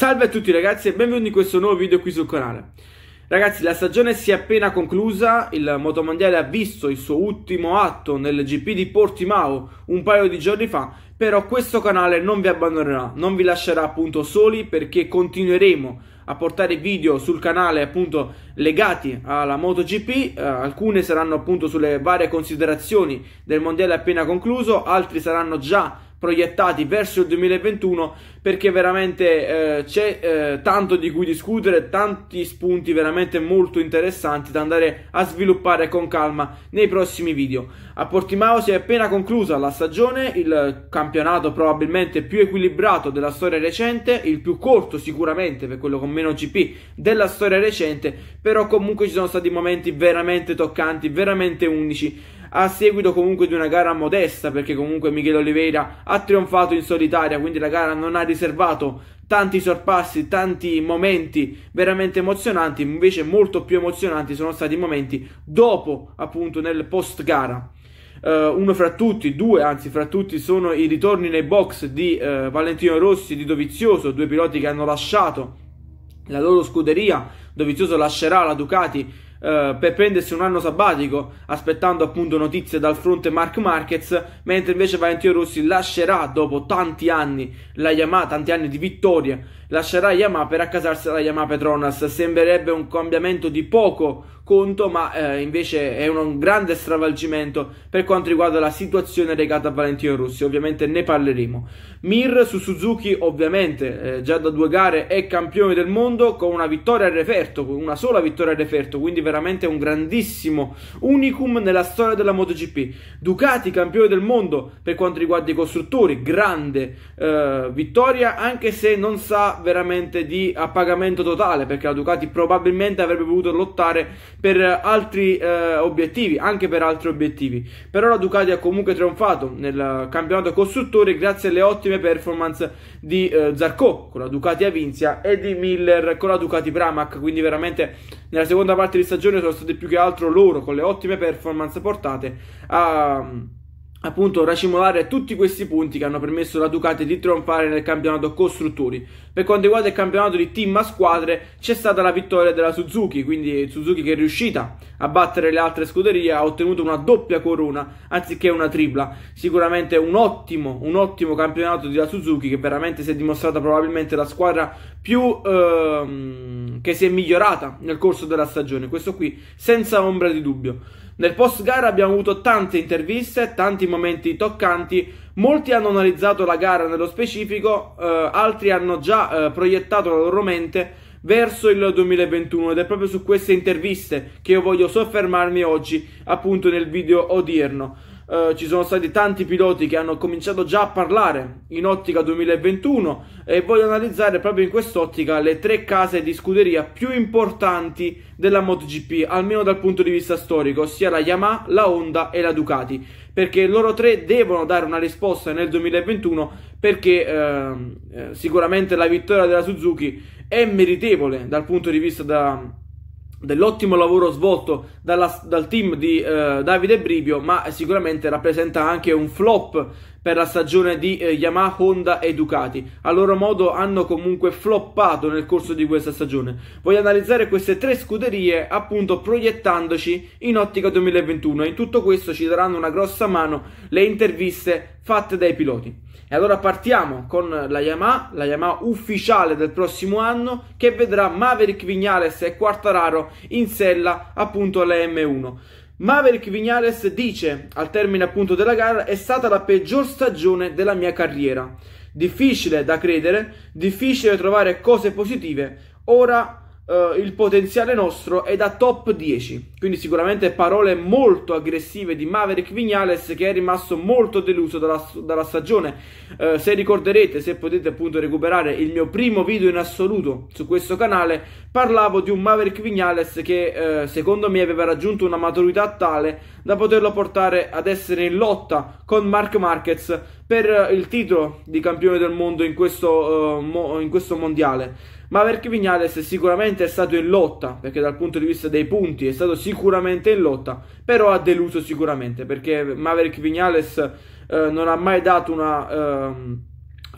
Salve a tutti ragazzi e benvenuti in questo nuovo video qui sul canale. Ragazzi la stagione si è appena conclusa, il motomondiale ha visto il suo ultimo atto nel GP di Portimao un paio di giorni fa, però questo canale non vi abbandonerà, non vi lascerà appunto soli perché continueremo a portare video sul canale appunto legati alla MotoGP, eh, alcune saranno appunto sulle varie considerazioni del mondiale appena concluso, altri saranno già proiettati verso il 2021 perché veramente eh, c'è eh, tanto di cui discutere, tanti spunti veramente molto interessanti da andare a sviluppare con calma nei prossimi video. A Portimao si è appena conclusa la stagione, il campionato probabilmente più equilibrato della storia recente, il più corto sicuramente per quello con meno GP della storia recente, però comunque ci sono stati momenti veramente toccanti, veramente unici a seguito comunque di una gara modesta perché comunque Michele Oliveira ha trionfato in solitaria, quindi la gara non ha riservato tanti sorpassi, tanti momenti veramente emozionanti, invece molto più emozionanti sono stati i momenti dopo, appunto, nel post gara. Uh, eh, uno fra tutti, due anzi fra tutti, sono i ritorni nei box di uh, Valentino Rossi e di Dovizioso, due piloti che hanno lasciato la loro scuderia. Dovizioso lascerà la Ducati eh, per prendersi un anno sabbatico, aspettando appunto notizie dal fronte Mark Marquez, mentre invece Valentino Rossi lascerà dopo tanti anni la Yamaha, tanti anni di vittoria, lascerà Yamaha per accasarsi alla Yamaha Petronas. Sembrerebbe un cambiamento di poco conto, ma eh, invece è un, un grande stravolgimento per quanto riguarda la situazione legata a Valentino Rossi. Ovviamente ne parleremo. Mir su Suzuki, ovviamente, eh, già da due gare è campione del mondo con una vittoria al referto, con una sola vittoria al referto, quindi veramente un grandissimo unicum nella storia della MotoGP. Ducati, campione del mondo per quanto riguarda i costruttori, grande eh, vittoria, anche se non sa veramente di appagamento totale, perché la Ducati probabilmente avrebbe potuto lottare per altri eh, obiettivi, anche per altri obiettivi. Per la Ducati ha comunque trionfato nel campionato costruttore grazie alle ottime performance di eh, Zarco con la Ducati Avinzia e di Miller con la Ducati Pramac, quindi veramente nella seconda parte di stagione sono state più che altro loro con le ottime performance portate a appunto racimolare tutti questi punti che hanno permesso alla Ducati di trionfare nel campionato costruttori. Per quanto riguarda il campionato di team a squadre c'è stata la vittoria della Suzuki, quindi Suzuki che è riuscita a battere le altre scuderie ha ottenuto una doppia corona anziché una tripla. Sicuramente un ottimo, un ottimo campionato della Suzuki che veramente si è dimostrata probabilmente la squadra più ehm, che si è migliorata nel corso della stagione, questo qui senza ombra di dubbio. Nel post gara abbiamo avuto tante interviste, tanti momenti toccanti, molti hanno analizzato la gara nello specifico, eh, altri hanno già eh, proiettato la loro mente verso il 2021 ed è proprio su queste interviste che io voglio soffermarmi oggi appunto nel video odierno. Eh, ci sono stati tanti piloti che hanno cominciato già a parlare in ottica 2021 e voglio analizzare proprio in quest'ottica le tre case di scuderia più importanti della MotoGP, almeno dal punto di vista storico, ossia la Yamaha, la Honda e la Ducati, perché loro tre devono dare una risposta nel 2021 perché ehm, eh, sicuramente la vittoria della Suzuki è meritevole dal punto di vista da dell'ottimo lavoro svolto dalla, dal team di eh, Davide Brivio, ma sicuramente rappresenta anche un flop per la stagione di eh, Yamaha, Honda e Ducati. A loro modo hanno comunque floppato nel corso di questa stagione. Voglio analizzare queste tre scuderie appunto proiettandoci in ottica 2021 e in tutto questo ci daranno una grossa mano le interviste fatte dai piloti. E allora partiamo con la Yamaha, la Yamaha ufficiale del prossimo anno che vedrà Maverick Vignales e Quartararo in sella appunto alla M1. Maverick Vignales dice, al termine appunto della gara, è stata la peggior stagione della mia carriera. Difficile da credere, difficile trovare cose positive. Ora Uh, il potenziale nostro è da top 10. Quindi sicuramente parole molto aggressive di Maverick Vignales che è rimasto molto deluso dalla, dalla stagione. Uh, se ricorderete, se potete appunto recuperare il mio primo video in assoluto su questo canale, parlavo di un Maverick Vignales che uh, secondo me aveva raggiunto una maturità tale da poterlo portare ad essere in lotta con Mark Marquez per il titolo di campione del mondo in questo, mo- in questo mondiale ma perché Vignales sicuramente è stato in lotta, perché dal punto di vista dei punti è stato sicuramente in lotta, però ha deluso sicuramente, perché Maverick Vignales eh, non ha mai dato una, eh,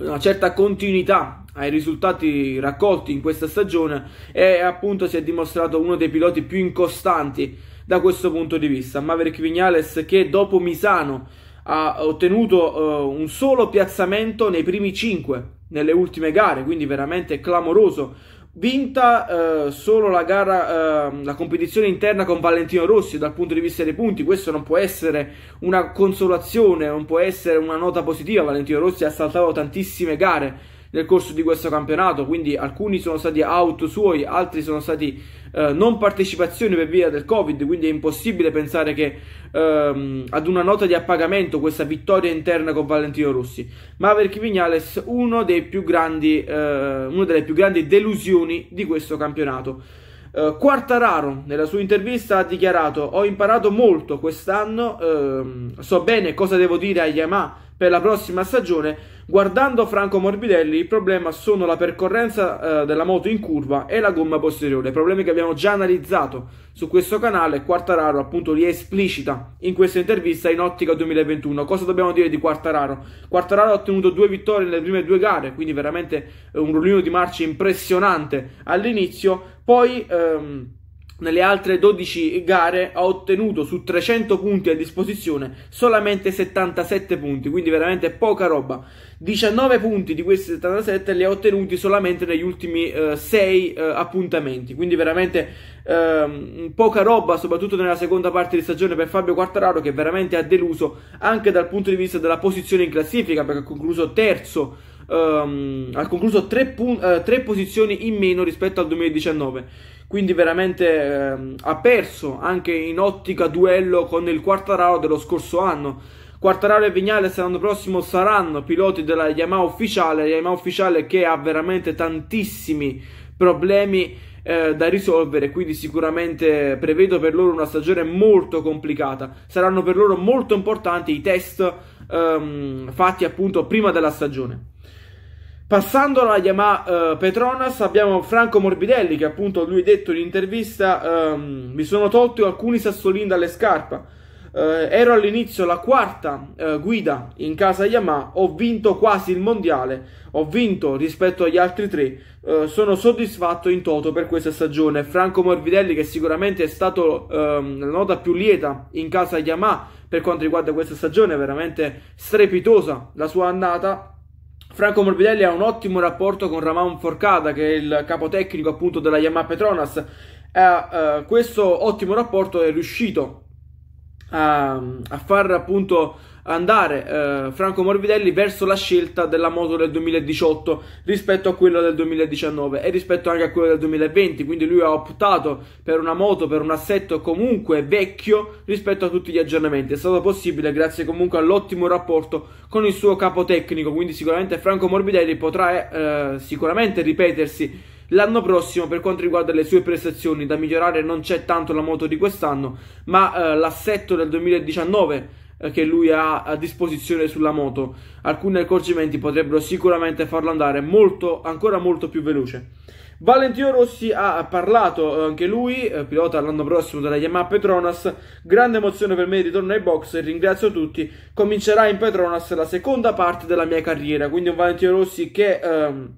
una certa continuità ai risultati raccolti in questa stagione e appunto si è dimostrato uno dei piloti più incostanti da questo punto di vista. Maverick Vignales che dopo Misano ha ottenuto uh, un solo piazzamento nei primi 5 nelle ultime gare, quindi veramente clamoroso. Vinta eh, solo la gara, eh, la competizione interna con Valentino Rossi dal punto di vista dei punti, questo non può essere una consolazione, non può essere una nota positiva. Valentino Rossi ha saltato tantissime gare nel corso di questo campionato, quindi alcuni sono stati out suoi, altri sono stati eh, non partecipazioni per via del Covid, quindi è impossibile pensare che ehm, ad una nota di appagamento questa vittoria interna con Valentino Rossi, Maverick Vignales uno dei più grandi, eh, una delle più grandi delusioni di questo campionato. Eh, Quartararo nella sua intervista ha dichiarato ho imparato molto quest'anno, ehm, so bene cosa devo dire a Yamaha per la prossima stagione. Guardando Franco Morbidelli, il problema sono la percorrenza eh, della moto in curva e la gomma posteriore, problemi che abbiamo già analizzato su questo canale. Quartararo appunto li esplicita in questa intervista in ottica 2021. Cosa dobbiamo dire di Quartararo? Quartararo ha ottenuto due vittorie nelle prime due gare, quindi veramente eh, un rullino di marcia impressionante all'inizio, poi... Ehm, nelle altre 12 gare ha ottenuto su 300 punti a disposizione solamente 77 punti, quindi veramente poca roba. 19 punti di questi 77 li ha ottenuti solamente negli ultimi eh, 6 eh, appuntamenti, quindi veramente eh, poca roba, soprattutto nella seconda parte di stagione per Fabio Quartararo che veramente ha deluso anche dal punto di vista della posizione in classifica perché ha concluso terzo. Ehm, ha concluso 3 pun- eh, posizioni in meno rispetto al 2019 quindi veramente ehm, ha perso anche in ottica duello con il Quartararo dello scorso anno. Quartararo e Vignales l'anno prossimo saranno piloti della Yamaha ufficiale, Yamaha ufficiale che ha veramente tantissimi problemi eh, da risolvere, quindi sicuramente prevedo per loro una stagione molto complicata. Saranno per loro molto importanti i test ehm, fatti appunto prima della stagione. Passando alla Yamaha eh, Petronas abbiamo Franco Morbidelli che appunto lui ha detto in intervista ehm, mi sono tolto alcuni sassolini dalle scarpe. Eh, ero all'inizio la quarta eh, guida in casa Yamaha, ho vinto quasi il mondiale, ho vinto rispetto agli altri tre, eh, sono soddisfatto in toto per questa stagione. Franco Morbidelli che sicuramente è stato ehm, la nota più lieta in casa Yamaha per quanto riguarda questa stagione, veramente strepitosa la sua annata Franco Morbidelli ha un ottimo rapporto con Ramon Forcada, che è il capo tecnico appunto della Yamaha Petronas. A eh, questo ottimo rapporto è riuscito a, a far appunto andare eh, Franco Morbidelli verso la scelta della moto del 2018 rispetto a quella del 2019 e rispetto anche a quella del 2020 quindi lui ha optato per una moto per un assetto comunque vecchio rispetto a tutti gli aggiornamenti è stato possibile grazie comunque all'ottimo rapporto con il suo capo tecnico quindi sicuramente Franco Morbidelli potrà eh, sicuramente ripetersi L'anno prossimo, per quanto riguarda le sue prestazioni, da migliorare non c'è tanto la moto di quest'anno, ma eh, l'assetto del 2019 eh, che lui ha a disposizione sulla moto. Alcuni accorgimenti potrebbero sicuramente farlo andare molto, ancora molto più veloce. Valentino Rossi ha parlato eh, anche lui, eh, pilota l'anno prossimo della Yamaha Petronas. Grande emozione per me di ritorno ai box ringrazio tutti. Comincerà in Petronas la seconda parte della mia carriera. Quindi un Valentino Rossi che ehm,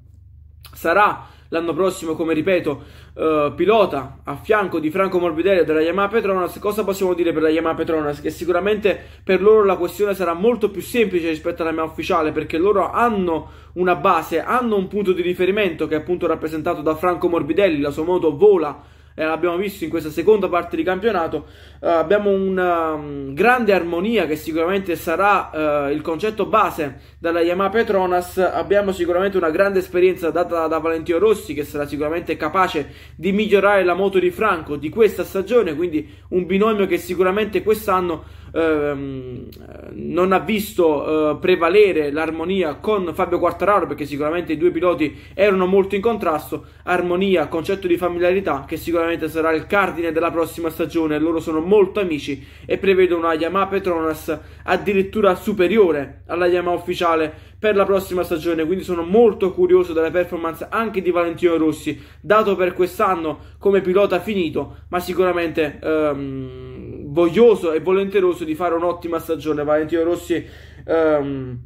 sarà l'anno prossimo come ripeto eh, pilota a fianco di Franco Morbidelli della Yamaha Petronas cosa possiamo dire per la Yamaha Petronas che sicuramente per loro la questione sarà molto più semplice rispetto alla mia ufficiale perché loro hanno una base hanno un punto di riferimento che è appunto rappresentato da Franco Morbidelli la sua moto vola eh, l'abbiamo visto in questa seconda parte di campionato, eh, abbiamo una um, grande armonia che sicuramente sarà eh, il concetto base della Yamaha Petronas, abbiamo sicuramente una grande esperienza data da Valentino Rossi che sarà sicuramente capace di migliorare la moto di Franco di questa stagione, quindi un binomio che sicuramente quest'anno Ehm, non ha visto eh, prevalere l'armonia con Fabio Quartararo perché sicuramente i due piloti erano molto in contrasto, armonia, concetto di familiarità che sicuramente sarà il cardine della prossima stagione, loro sono molto amici e prevedono una Yamaha Petronas addirittura superiore alla Yamaha ufficiale per la prossima stagione, quindi sono molto curioso delle performance anche di Valentino Rossi, dato per quest'anno come pilota finito, ma sicuramente... Ehm, voglioso e volenteroso di fare un'ottima stagione. Valentino Rossi. Um,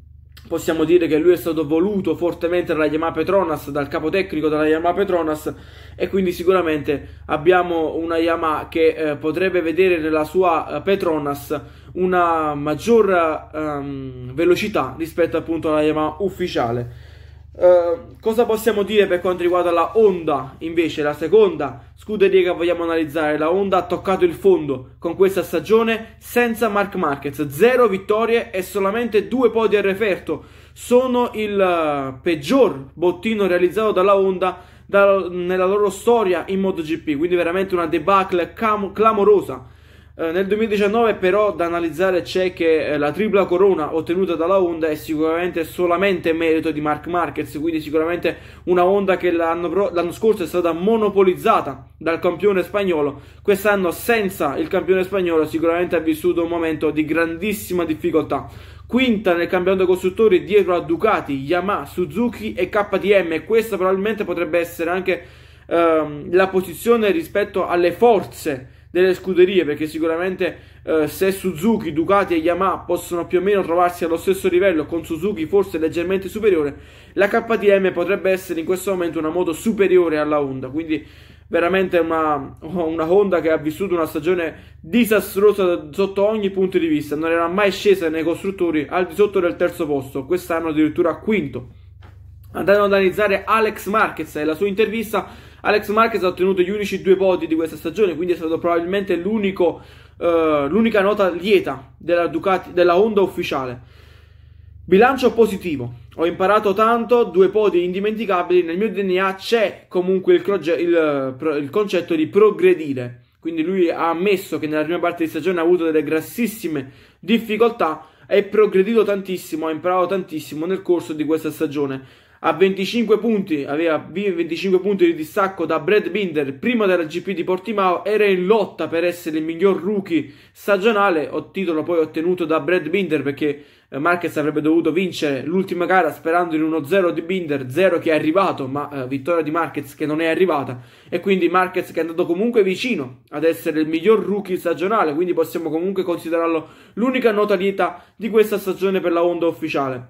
possiamo dire che lui è stato voluto fortemente dalla Yamaha Petronas, dal capo tecnico della Yamaha Petronas e quindi sicuramente abbiamo una Yamaha che eh, potrebbe vedere nella sua eh, Petronas una maggior ehm, velocità rispetto appunto alla Yamaha ufficiale. Eh, cosa possiamo dire per quanto riguarda la Honda? Invece, la seconda scuderia che vogliamo analizzare, la Honda ha toccato il fondo con questa stagione senza Mark Marquez, zero vittorie e solamente due podi al referto. Sono il eh, peggior bottino realizzato dalla Honda da, nella loro storia in MotoGP, quindi veramente una debacle clamorosa eh, nel 2019 però da analizzare c'è che eh, la tripla corona ottenuta dalla Honda è sicuramente solamente merito di Mark Marquez, quindi sicuramente una Honda che l'anno scorso è stata monopolizzata dal campione spagnolo, quest'anno senza il campione spagnolo sicuramente ha vissuto un momento di grandissima difficoltà quinta nel campionato costruttori dietro a Ducati, Yamaha, Suzuki e KTM. Questa probabilmente potrebbe essere anche ehm, la posizione rispetto alle forze delle scuderie, perché sicuramente eh, se Suzuki, Ducati e Yamaha possono più o meno trovarsi allo stesso livello, con Suzuki forse leggermente superiore, la KTM potrebbe essere in questo momento una moto superiore alla Honda, quindi veramente una, una Honda che ha vissuto una stagione disastrosa sotto ogni punto di vista, non era mai scesa nei costruttori al di sotto del terzo posto, quest'anno addirittura quinto. Andando ad analizzare Alex Marquez e la sua intervista. Alex Marquez ha ottenuto gli unici due podi di questa stagione, quindi è stato probabilmente l'unico, eh, l'unica nota lieta della, Ducati, della Honda ufficiale. Bilancio positivo. Ho imparato tanto, due podi indimenticabili. Nel mio DNA c'è comunque il, croge- il, il concetto di progredire. Quindi lui ha ammesso che nella prima parte di stagione ha avuto delle grassissime difficoltà, è progredito tantissimo, ha imparato tantissimo nel corso di questa stagione a 25 punti, aveva 25 punti di distacco da Brad Binder prima della GP di Portimao, era in lotta per essere il miglior rookie stagionale, o titolo poi ottenuto da Brad Binder perché eh, Marquez avrebbe dovuto vincere l'ultima gara sperando in uno 0 di Binder, 0 che è arrivato, ma eh, vittoria di Marquez che non è arrivata e quindi Marquez che è andato comunque vicino ad essere il miglior rookie stagionale, quindi possiamo comunque considerarlo l'unica nota lieta di questa stagione per la Honda ufficiale.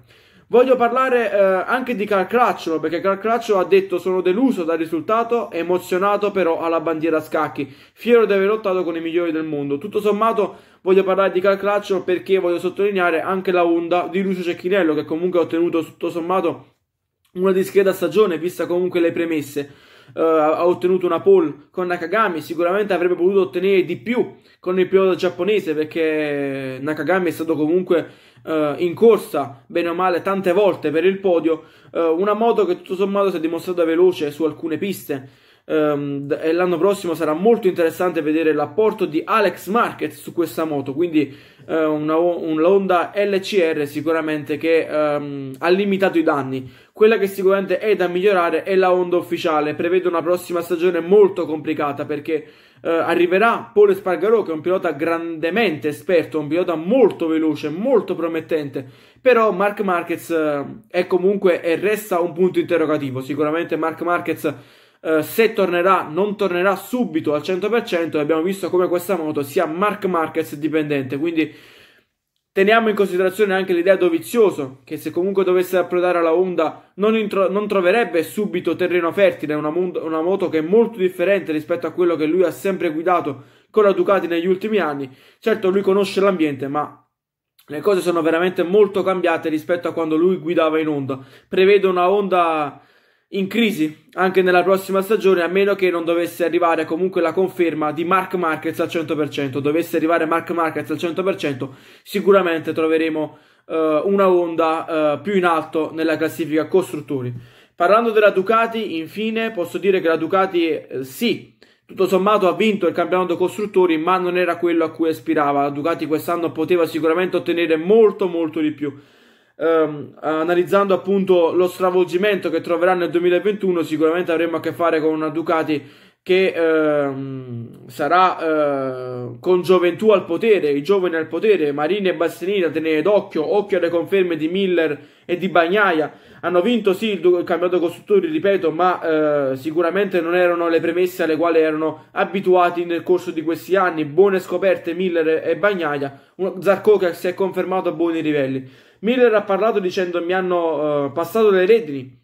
Voglio parlare eh, anche di Carl Cracciolo, perché Carl Cracciolo ha detto sono deluso dal risultato, emozionato però alla bandiera a scacchi, fiero di aver lottato con i migliori del mondo. Tutto sommato voglio parlare di Carl Cracciolo perché voglio sottolineare anche la onda di Lucio Cecchinello, che comunque ha ottenuto tutto sommato una discreta stagione, vista comunque le premesse eh, ha ottenuto una pole con Nakagami, sicuramente avrebbe potuto ottenere di più con il pilota giapponese perché Nakagami è stato comunque eh, in corsa, bene o male, tante volte per il podio, eh, una moto che tutto sommato si è dimostrata veloce su alcune piste. Ehm, e l'anno prossimo sarà molto interessante vedere l'apporto di Alex Marquez su questa moto, quindi eh, una, un Honda LCR sicuramente che ehm, ha limitato i danni quella che sicuramente è da migliorare è la Honda ufficiale, prevede una prossima stagione molto complicata perché eh, arriverà Paul Spargarò che è un pilota grandemente esperto, un pilota molto veloce, molto promettente, però Mark Marquez eh, è comunque e resta un punto interrogativo, sicuramente Mark Marquez eh, se tornerà non tornerà subito al 100% e abbiamo visto come questa moto sia Mark Marquez dipendente, quindi Teniamo in considerazione anche l'idea Dovizioso, che se comunque dovesse approdare alla Honda non, non troverebbe subito terreno fertile, una, una moto che è molto differente rispetto a quello che lui ha sempre guidato con la Ducati negli ultimi anni. Certo lui conosce l'ambiente, ma le cose sono veramente molto cambiate rispetto a quando lui guidava in Honda. Prevedo una Honda in crisi anche nella prossima stagione, a meno che non dovesse arrivare comunque la conferma di Mark Marquez al 100%. Dovesse arrivare Mark Marquez al 100%, sicuramente troveremo uh, una onda uh, più in alto nella classifica costruttori. Parlando della Ducati, infine, posso dire che la Ducati eh, sì, tutto sommato ha vinto il campionato costruttori, ma non era quello a cui aspirava. La Ducati quest'anno poteva sicuramente ottenere molto molto di più ehm, analizzando appunto lo stravolgimento che troverà nel 2021, sicuramente avremo a che fare con una Ducati che ehm, sarà eh, con gioventù al potere, i giovani al potere, Marini e Bastianini da tenere d'occhio, occhio alle conferme di Miller e di Bagnaia. Hanno vinto sì il cambiato costruttori, ripeto, ma eh, sicuramente non erano le premesse alle quali erano abituati nel corso di questi anni. Buone scoperte Miller e Bagnaia, Zarco che si è confermato a buoni livelli. Miller ha parlato dicendo mi hanno uh, passato le redini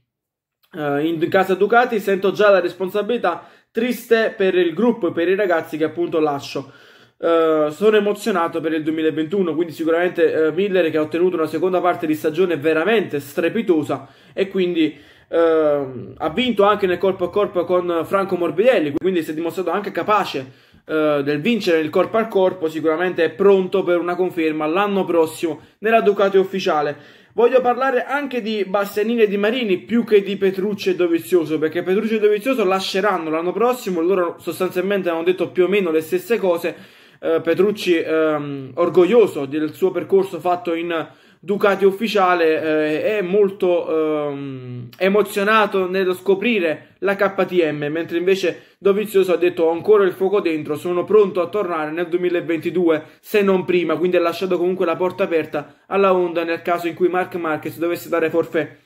uh, in casa Ducati, sento già la responsabilità, triste per il gruppo e per i ragazzi che appunto lascio. Uh, sono emozionato per il 2021, quindi sicuramente uh, Miller che ha ottenuto una seconda parte di stagione veramente strepitosa e quindi uh, ha vinto anche nel corpo a corpo con Franco Morbidelli, quindi si è dimostrato anche capace eh, del vincere il corpo al corpo, sicuramente è pronto per una conferma l'anno prossimo nella Ducati ufficiale. Voglio parlare anche di Bassanini e di Marini più che di Petrucci e Dovizioso, perché Petrucci e Dovizioso lasceranno l'anno prossimo, loro sostanzialmente hanno detto più o meno le stesse cose. Eh, Petrucci ehm, orgoglioso del suo percorso fatto in Ducati ufficiale, eh, è molto ehm, emozionato nello scoprire la KTM, mentre invece Dovizioso ha detto ho ancora il fuoco dentro, sono pronto a tornare nel 2022, se non prima, quindi ha lasciato comunque la porta aperta alla Honda nel caso in cui Mark Marquez dovesse dare forfè.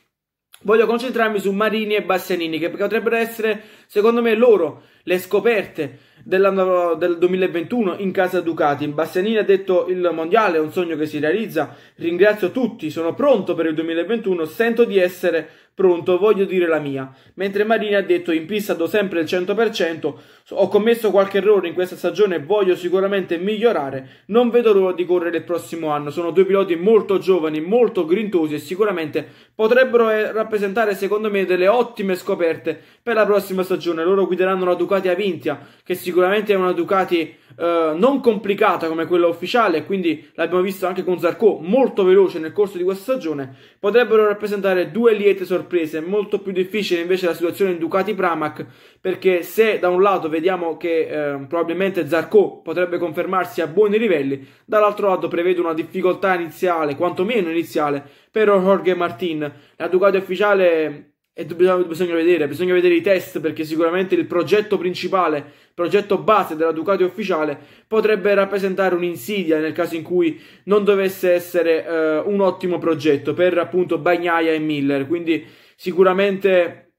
Voglio concentrarmi su Marini e Bassanini che potrebbero essere, secondo me, loro le scoperte dell'anno del 2021 in casa Ducati. Bastianini ha detto il mondiale è un sogno che si realizza. Ringrazio tutti, sono pronto per il 2021, sento di essere pronto, voglio dire la mia. Mentre Marini ha detto in pista do sempre il 100%, ho commesso qualche errore in questa stagione e voglio sicuramente migliorare. Non vedo l'ora di correre il prossimo anno. Sono due piloti molto giovani, molto grintosi e sicuramente potrebbero eh, rappresentare secondo me delle ottime scoperte per la prossima stagione. Loro guideranno la Ducati Ducati Avintia, che sicuramente è una Ducati eh, non complicata come quella ufficiale, quindi l'abbiamo visto anche con Zarco, molto veloce nel corso di questa stagione, potrebbero rappresentare due liete sorprese, molto più difficile invece la situazione in Ducati Pramac, perché se da un lato vediamo che eh, probabilmente Zarco potrebbe confermarsi a buoni livelli, dall'altro lato prevede una difficoltà iniziale, quantomeno iniziale, per Jorge Martin. La Ducati ufficiale e bisogna, bisogna vedere, bisogna vedere i test perché sicuramente il progetto principale, il progetto base della Ducati ufficiale potrebbe rappresentare un'insidia nel caso in cui non dovesse essere eh, un ottimo progetto per appunto Bagnaia e Miller. Quindi sicuramente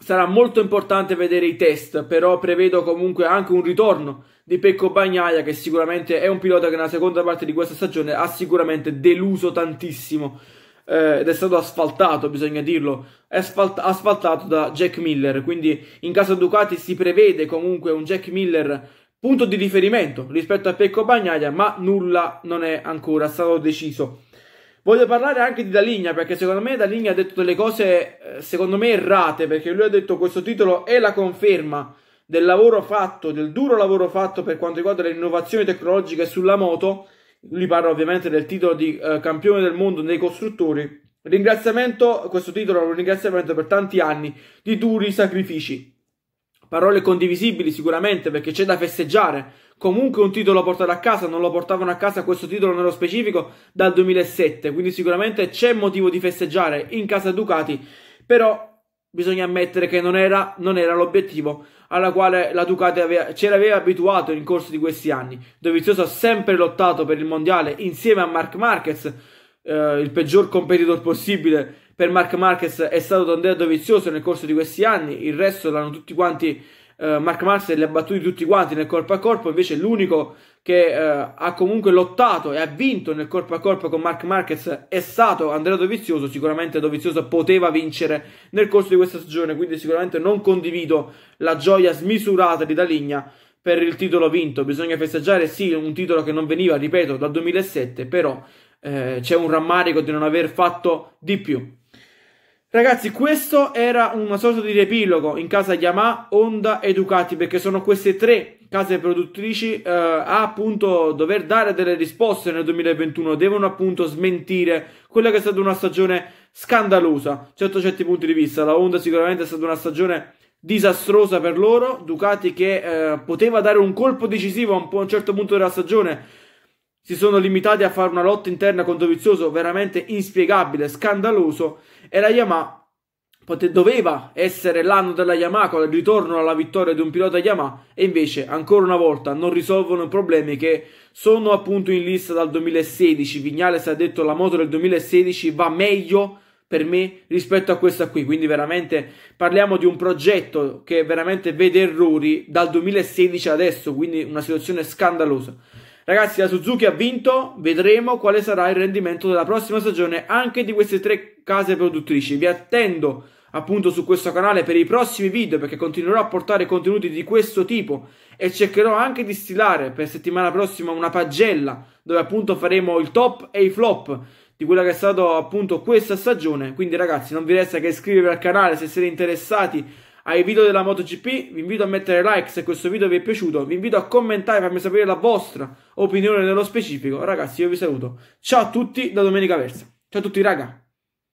sarà molto importante vedere i test, però prevedo comunque anche un ritorno di Pecco Bagnaia che sicuramente è un pilota che nella seconda parte di questa stagione ha sicuramente deluso tantissimo eh, ed è stato asfaltato, bisogna dirlo, è asfalt- asfaltato da Jack Miller, quindi in casa Ducati si prevede comunque un Jack Miller punto di riferimento rispetto a Pecco Bagnaia, ma nulla non è ancora stato deciso. Voglio parlare anche di Daligna perché secondo me Daligna ha detto delle cose eh, secondo me errate perché lui ha detto questo titolo è la conferma del lavoro fatto, del duro lavoro fatto per quanto riguarda le innovazioni tecnologiche sulla moto lui parla ovviamente del titolo di eh, campione del mondo nei costruttori. Ringraziamento, questo titolo è un ringraziamento per tanti anni di duri sacrifici. Parole condivisibili sicuramente perché c'è da festeggiare. Comunque un titolo portato a casa, non lo portavano a casa questo titolo nello specifico dal 2007, quindi sicuramente c'è motivo di festeggiare in casa Ducati, però bisogna ammettere che non era, non era l'obiettivo alla quale la Ducati aveva, ce l'aveva abituato nel corso di questi anni. Dovizioso ha sempre lottato per il mondiale insieme a Mark Marquez, eh, il peggior competitor possibile per Mark Marquez è stato Andrea Dovizioso nel corso di questi anni, il resto l'hanno tutti quanti eh, Mark Marster li ha battuti tutti quanti nel corpo a corpo, invece l'unico che eh, ha comunque lottato e ha vinto nel corpo a corpo con Mark Marquez è stato Andrea Dovizioso, sicuramente Dovizioso poteva vincere nel corso di questa stagione, quindi sicuramente non condivido la gioia smisurata di Daligna per il titolo vinto, bisogna festeggiare sì un titolo che non veniva, ripeto, dal 2007, però eh, c'è un rammarico di non aver fatto di più. Ragazzi, questo era una sorta di riepilogo in casa Yamaha, Honda e Ducati, perché sono queste tre case produttrici eh, a appunto dover dare delle risposte nel 2021, devono appunto smentire quella che è stata una stagione scandalosa, sotto certi punti di vista. La Honda sicuramente è stata una stagione disastrosa per loro, Ducati che eh, poteva dare un colpo decisivo a un, a un certo punto della stagione, si sono limitati a fare una lotta interna contro Vizioso veramente inspiegabile, scandaloso e la Yamaha pote- doveva essere l'anno della Yamaha con il ritorno alla vittoria di un pilota Yamaha e invece ancora una volta non risolvono problemi che sono appunto in lista dal 2016. Vignales ha detto la moto del 2016 va meglio per me rispetto a questa qui. Quindi veramente parliamo di un progetto che veramente vede errori dal 2016 ad adesso, quindi una situazione scandalosa. Ragazzi, la Suzuki ha vinto, vedremo quale sarà il rendimento della prossima stagione anche di queste tre case produttrici. Vi attendo appunto su questo canale per i prossimi video perché continuerò a portare contenuti di questo tipo e cercherò anche di stilare per settimana prossima una pagella dove appunto faremo il top e i flop di quella che è stata appunto questa stagione. Quindi ragazzi non vi resta che iscrivervi al canale se siete interessati ai video della MotoGP, vi invito a mettere like se questo video vi è piaciuto, vi invito a commentare, e farmi sapere la vostra opinione nello specifico. Ragazzi, io vi saluto. Ciao a tutti da Domenica Versa. Ciao a tutti, raga.